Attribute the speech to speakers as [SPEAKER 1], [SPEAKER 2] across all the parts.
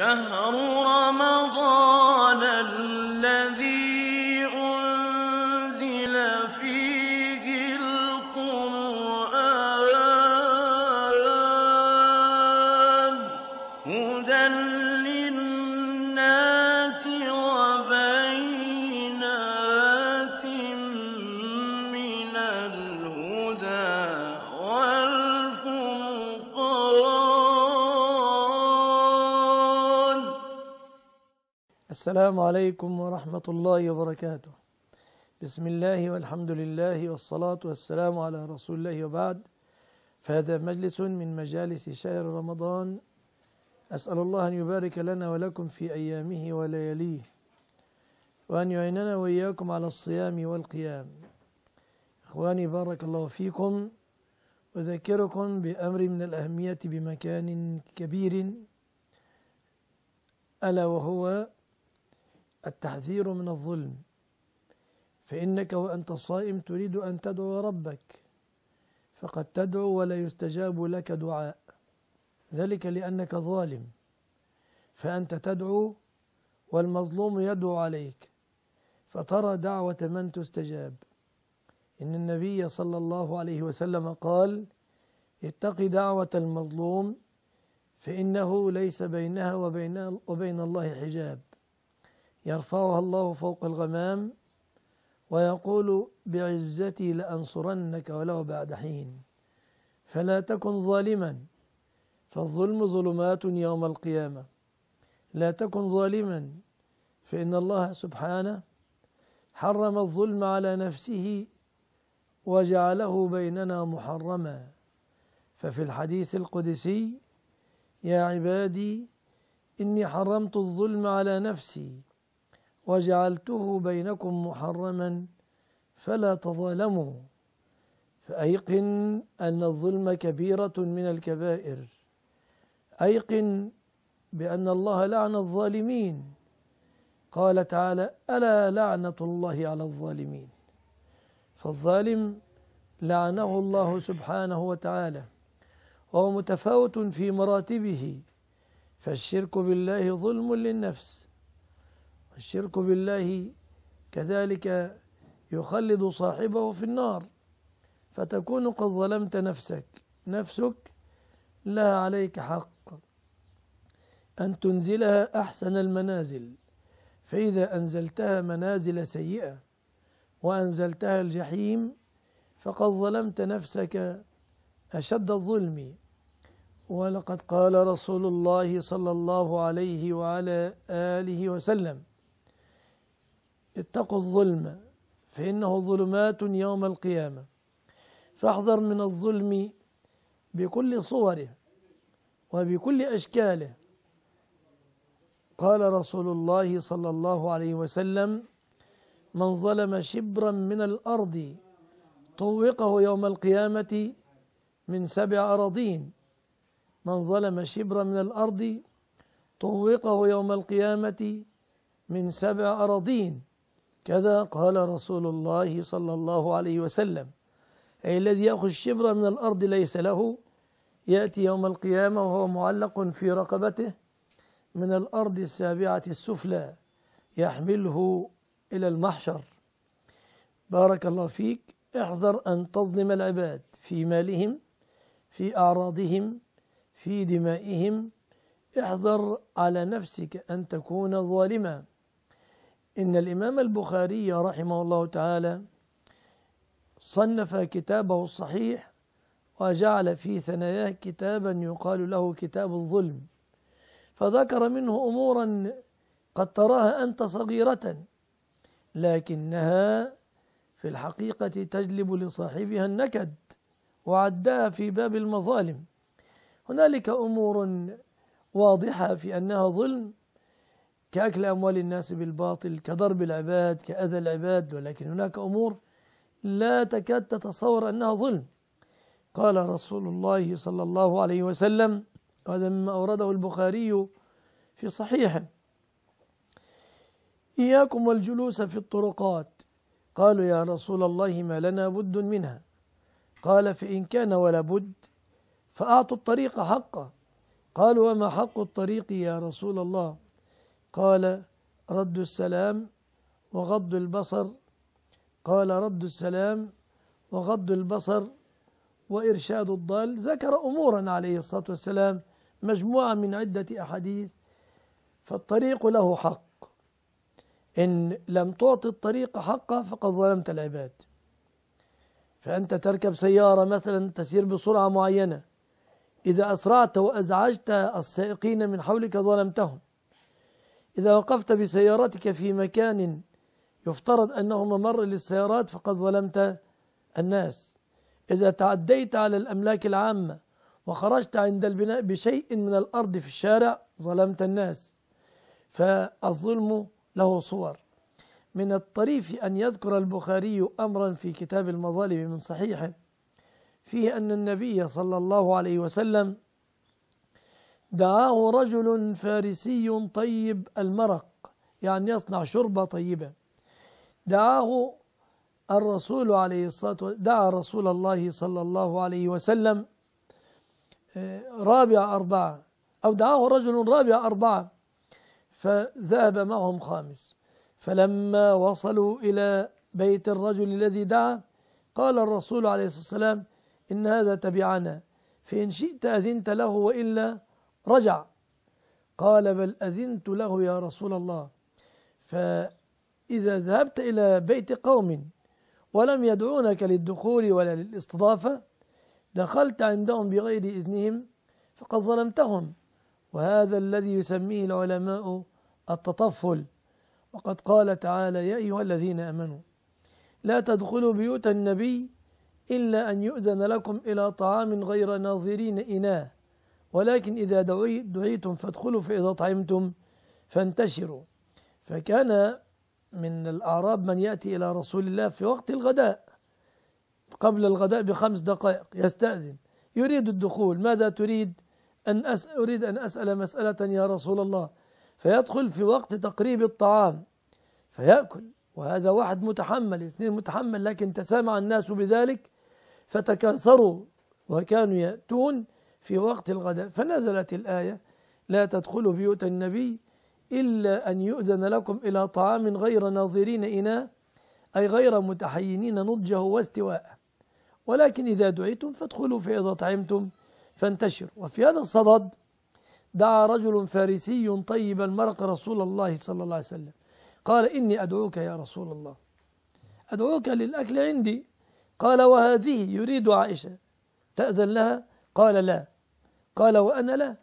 [SPEAKER 1] شهر رمضان السلام عليكم ورحمة الله وبركاته بسم الله والحمد لله والصلاة والسلام على رسول الله وبعد فهذا مجلس من مجالس شهر رمضان أسأل الله أن يبارك لنا ولكم في أيامه ولياليه وأن يعيننا وإياكم على الصيام والقيام إخواني بارك الله فيكم أذكركم بأمر من الأهمية بمكان كبير ألا وهو التحذير من الظلم فإنك وأنت صائم تريد أن تدعو ربك فقد تدعو ولا يستجاب لك دعاء ذلك لأنك ظالم فأنت تدعو والمظلوم يدعو عليك فترى دعوة من تستجاب إن النبي صلى الله عليه وسلم قال اتق دعوة المظلوم فإنه ليس بينها وبين, وبين الله حجاب يرفعها الله فوق الغمام ويقول بعزتي لأنصرنك ولو بعد حين فلا تكن ظالما فالظلم ظلمات يوم القيامة لا تكن ظالما فإن الله سبحانه حرم الظلم على نفسه وجعله بيننا محرما ففي الحديث القدسي يا عبادي إني حرمت الظلم على نفسي وجعلته بينكم محرما فلا تظالموا فأيقن أن الظلم كبيرة من الكبائر أيقن بأن الله لعن الظالمين قال تعالى ألا لعنة الله على الظالمين فالظالم لعنه الله سبحانه وتعالى وهو متفاوت في مراتبه فالشرك بالله ظلم للنفس الشرك بالله كذلك يخلد صاحبه في النار فتكون قد ظلمت نفسك نفسك لها عليك حق أن تنزلها أحسن المنازل فإذا أنزلتها منازل سيئة وأنزلتها الجحيم فقد ظلمت نفسك أشد الظلم ولقد قال رسول الله صلى الله عليه وعلى آله وسلم اتقوا الظلم فإنه ظلمات يوم القيامة فاحذر من الظلم بكل صوره وبكل أشكاله قال رسول الله صلى الله عليه وسلم من ظلم شبرا من الأرض طوقه يوم القيامة من سبع أراضين من ظلم شبرا من الأرض طوقه يوم القيامة من سبع أراضين كذا قال رسول الله صلى الله عليه وسلم أي الذي يأخذ الشبر من الأرض ليس له يأتي يوم القيامة وهو معلق في رقبته من الأرض السابعة السفلى يحمله إلى المحشر بارك الله فيك احذر أن تظلم العباد في مالهم في أعراضهم في دمائهم احذر على نفسك أن تكون ظالما إن الإمام البخاري رحمه الله تعالى صنف كتابه الصحيح وجعل في ثناياه كتابا يقال له كتاب الظلم فذكر منه أمورا قد تراها أنت صغيرة لكنها في الحقيقة تجلب لصاحبها النكد وعدها في باب المظالم هنالك أمور واضحة في أنها ظلم كأكل أموال الناس بالباطل كضرب العباد كأذى العباد ولكن هناك أمور لا تكاد تتصور أنها ظلم قال رسول الله صلى الله عليه وسلم وهذا مما أورده البخاري في صحيحه إياكم والجلوس في الطرقات قالوا يا رسول الله ما لنا بد منها قال فإن كان ولا بد فأعطوا الطريق حقه قالوا وما حق الطريق يا رسول الله قال رد السلام وغض البصر قال رد السلام وغض البصر وإرشاد الضال ذكر أمورا عليه الصلاة والسلام مجموعة من عدة أحاديث فالطريق له حق إن لم تعطي الطريق حقه فقد ظلمت العباد فأنت تركب سيارة مثلا تسير بسرعة معينة إذا أسرعت وأزعجت السائقين من حولك ظلمتهم إذا وقفت بسيارتك في مكان يفترض أنه ممر للسيارات فقد ظلمت الناس إذا تعديت على الأملاك العامة وخرجت عند البناء بشيء من الأرض في الشارع ظلمت الناس فالظلم له صور من الطريف أن يذكر البخاري أمرا في كتاب المظالم من صحيحه فيه أن النبي صلى الله عليه وسلم دعاه رجل فارسي طيب المرق يعني يصنع شوربة طيبة دعاه الرسول عليه الصلاة والسلام دعا رسول الله صلى الله عليه وسلم آه، رابع أربعة أو دعاه رجل رابع أربعة فذهب معهم خامس فلما وصلوا إلى بيت الرجل الذي دعا قال الرسول عليه الصلاة والسلام إن هذا تبعنا فإن شئت أذنت له وإلا رجع قال بل أذنت له يا رسول الله فإذا ذهبت إلى بيت قوم ولم يدعونك للدخول ولا للاستضافة دخلت عندهم بغير إذنهم فقد ظلمتهم وهذا الذي يسميه العلماء التطفل وقد قال تعالى يا أيها الذين آمنوا لا تدخلوا بيوت النبي إلا أن يؤذن لكم إلى طعام غير ناظرين إناه ولكن إذا دعيتم فادخلوا فإذا طعمتم فانتشروا فكان من الأعراب من يأتي إلى رسول الله في وقت الغداء قبل الغداء بخمس دقائق يستأذن يريد الدخول ماذا تريد أن أسأل أريد أن أسأل مسألة يا رسول الله فيدخل في وقت تقريب الطعام فيأكل وهذا واحد متحمل اثنين متحمل لكن تسامع الناس بذلك فتكاثروا وكانوا يأتون في وقت الغداء فنزلت الآية لا تدخلوا بيوت النبي إلا أن يؤذن لكم إلى طعام غير ناظرين إناء أي غير متحينين نضجه واستواءه ولكن إذا دعيتم فادخلوا فإذا طعمتم فانتشروا وفي هذا الصدد دعا رجل فارسي طيب المرق رسول الله صلى الله عليه وسلم قال إني أدعوك يا رسول الله أدعوك للأكل عندي قال وهذه يريد عائشة تأذن لها قال لا قال وأنا لا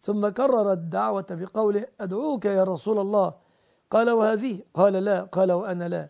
[SPEAKER 1] ثم كرر الدعوة بقوله أدعوك يا رسول الله قال وهذه قال لا قال وأنا لا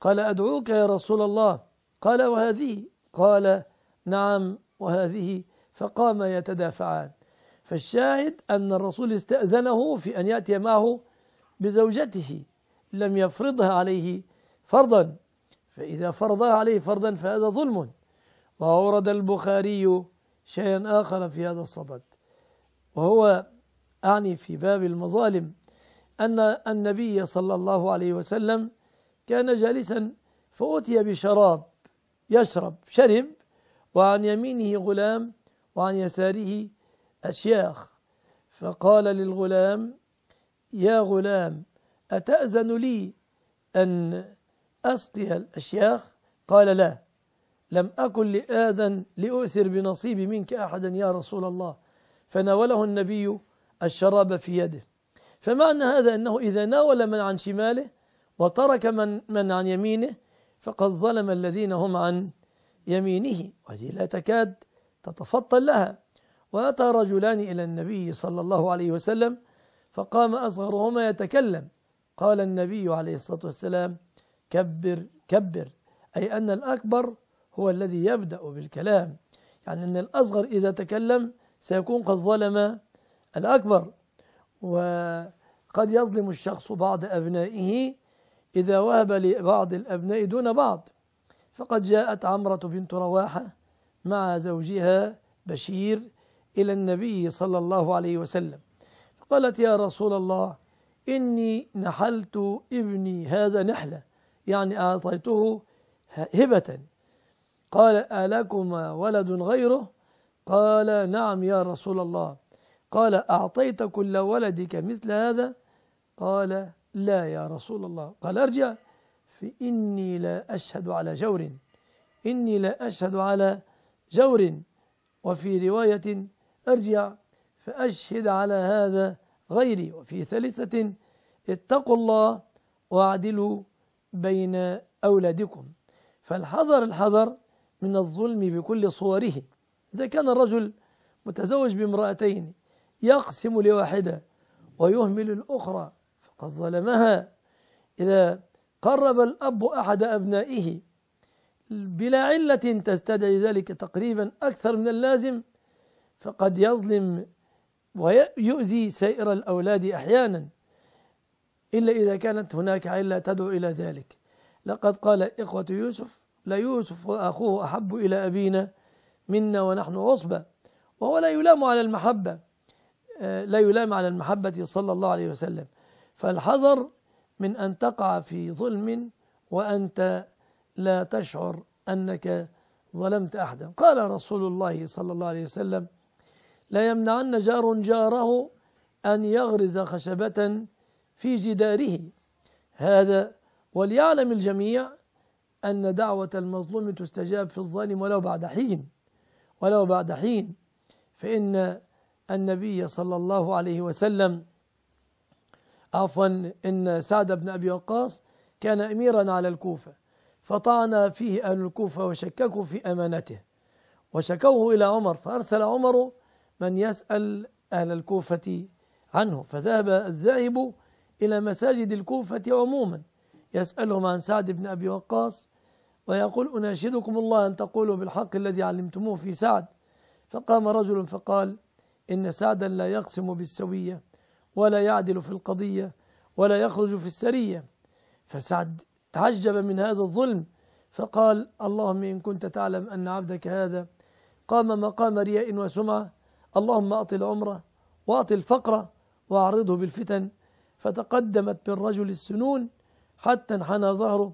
[SPEAKER 1] قال أدعوك يا رسول الله قال وهذه قال نعم وهذه فقام يتدافعان فالشاهد أن الرسول استأذنه في أن يأتي معه بزوجته لم يفرضها عليه فرضا فإذا فرضها عليه فرضا فهذا ظلم وأورد البخاري شيئا آخر في هذا الصدد وهو أعني في باب المظالم أن النبي صلى الله عليه وسلم كان جالسا فأتي بشراب يشرب شرب وعن يمينه غلام وعن يساره أشياخ فقال للغلام يا غلام أتأذن لي أن أسقي الأشياخ قال لا لم أكن لآذن لأؤثر بنصيبي منك أحدا يا رسول الله فناوله النبي الشراب في يده فمعنى هذا أنه إذا ناول من عن شماله وترك من, من عن يمينه فقد ظلم الذين هم عن يمينه وهذه لا تكاد تتفطن لها وأتى رجلان إلى النبي صلى الله عليه وسلم فقام أصغرهما يتكلم قال النبي عليه الصلاة والسلام كبر كبر أي أن الأكبر هو الذي يبدأ بالكلام يعني أن الأصغر إذا تكلم سيكون قد ظلم الأكبر وقد يظلم الشخص بعض أبنائه إذا وهب لبعض الأبناء دون بعض فقد جاءت عمرة بنت رواحة مع زوجها بشير إلى النبي صلى الله عليه وسلم قالت يا رسول الله إني نحلت ابني هذا نحلة يعني أعطيته هبة قال ألكما ولد غيره قال نعم يا رسول الله قال أعطيت كل ولدك مثل هذا قال لا يا رسول الله قال أرجع فإني لا أشهد على جور إني لا أشهد على جور وفي رواية أرجع فأشهد على هذا غيري وفي ثالثة اتقوا الله واعدلوا بين أولادكم فالحذر الحذر من الظلم بكل صوره إذا كان الرجل متزوج بامرأتين يقسم لواحدة ويهمل الأخرى فقد ظلمها إذا قرب الأب أحد أبنائه بلا علة تستدعي ذلك تقريبا أكثر من اللازم فقد يظلم ويؤذي سائر الأولاد أحيانا إلا إذا كانت هناك علة تدعو إلى ذلك لقد قال إخوة يوسف ليوسف وأخوه أحب إلى أبينا منا ونحن عصبة وهو لا يلام على المحبة آه، لا يلام على المحبة صلى الله عليه وسلم فالحذر من أن تقع في ظلم وأنت لا تشعر أنك ظلمت أحدا قال رسول الله صلى الله عليه وسلم لا يمنعن جار جاره أن يغرز خشبة في جداره هذا وليعلم الجميع أن دعوة المظلوم تستجاب في الظالم ولو بعد حين ولو بعد حين فإن النبي صلى الله عليه وسلم عفوا إن سعد بن أبي وقاص كان أميرا على الكوفة فطعن فيه أهل الكوفة وشككوا في أمانته وشكوه إلى عمر فأرسل عمر من يسأل أهل الكوفة عنه فذهب الذاهب إلى مساجد الكوفة عموما يسألهم عن سعد بن أبي وقاص ويقول أناشدكم الله أن تقولوا بالحق الذي علمتموه في سعد فقام رجل فقال إن سعدا لا يقسم بالسوية ولا يعدل في القضية ولا يخرج في السرية فسعد تعجب من هذا الظلم فقال اللهم إن كنت تعلم أن عبدك هذا قام مقام رياء وسمعة اللهم أطل عمره وأطل فقره وأعرضه بالفتن فتقدمت بالرجل السنون حتى انحنى ظهره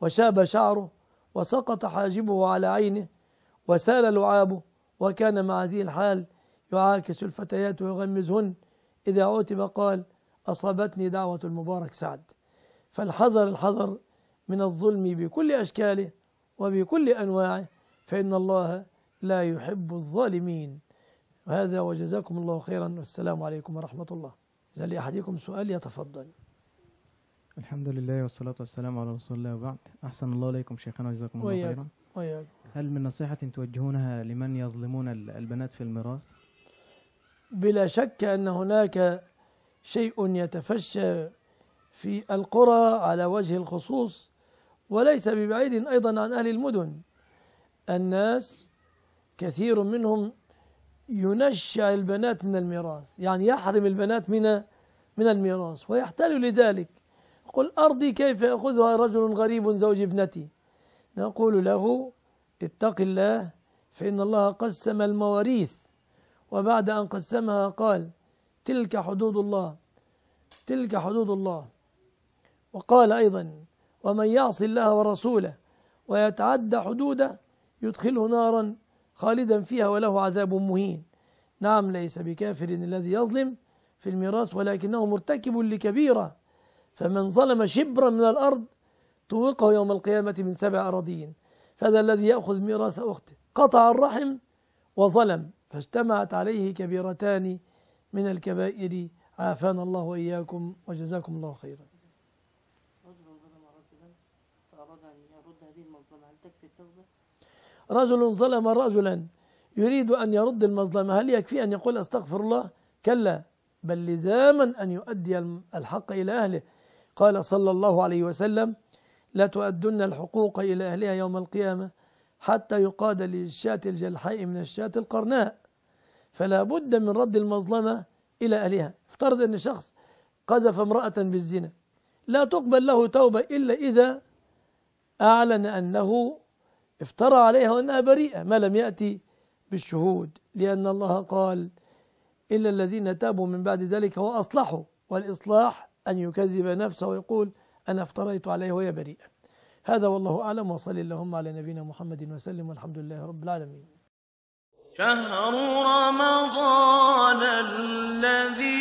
[SPEAKER 1] وشاب شعره وسقط حاجبه على عينه وسال لعابه وكان مع هذه الحال يعاكس الفتيات ويغمزهن إذا عتب قال أصابتني دعوة المبارك سعد فالحذر الحذر من الظلم بكل أشكاله وبكل أنواعه فإن الله لا يحب الظالمين هذا وجزاكم الله خيرا والسلام عليكم ورحمة الله إذا لأحدكم سؤال يتفضل الحمد لله والصلاة والسلام على رسول الله وبعد أحسن الله إليكم شيخنا جزاكم الله خيرا وياك هل من نصيحة توجهونها لمن يظلمون البنات في الميراث؟ بلا شك أن هناك شيء يتفشى في القرى على وجه الخصوص وليس ببعيد أيضا عن أهل المدن الناس كثير منهم ينشع البنات من الميراث يعني يحرم البنات من من الميراث ويحتال لذلك يقول أرضي كيف يأخذها رجل غريب زوج ابنتي نقول له اتق الله فإن الله قسم المواريث وبعد أن قسمها قال تلك حدود الله تلك حدود الله وقال أيضا ومن يعص الله ورسوله ويتعدى حدوده يدخله نارا خالدا فيها وله عذاب مهين نعم ليس بكافر الذي يظلم في الميراث ولكنه مرتكب لكبيره فمن ظلم شبرا من الأرض طوقه يوم القيامة من سبع أراضين فهذا الذي يأخذ ميراث أخته قطع الرحم وظلم فاجتمعت عليه كبيرتان من الكبائر عافانا الله وإياكم وجزاكم الله خيرا رجل ظلم رجلا يريد أن يرد المظلمة هل يكفي أن يقول أستغفر الله كلا بل لزاما أن يؤدي الحق إلى أهله قال صلى الله عليه وسلم لا تؤدن الحقوق إلى أهلها يوم القيامة حتى يقاد للشاة الجلحاء من الشاة القرناء فلا بد من رد المظلمة إلى أهلها افترض أن شخص قذف امرأة بالزنا لا تقبل له توبة إلا إذا أعلن أنه افترى عليها وأنها بريئة ما لم يأتي بالشهود لأن الله قال إلا الذين تابوا من بعد ذلك وأصلحوا والإصلاح أن يكذب نفسه ويقول أنا افتريت عليه وهي بريئة هذا والله أعلم وصلي اللهم على نبينا محمد وسلم والحمد لله رب العالمين شهر رمضان الذي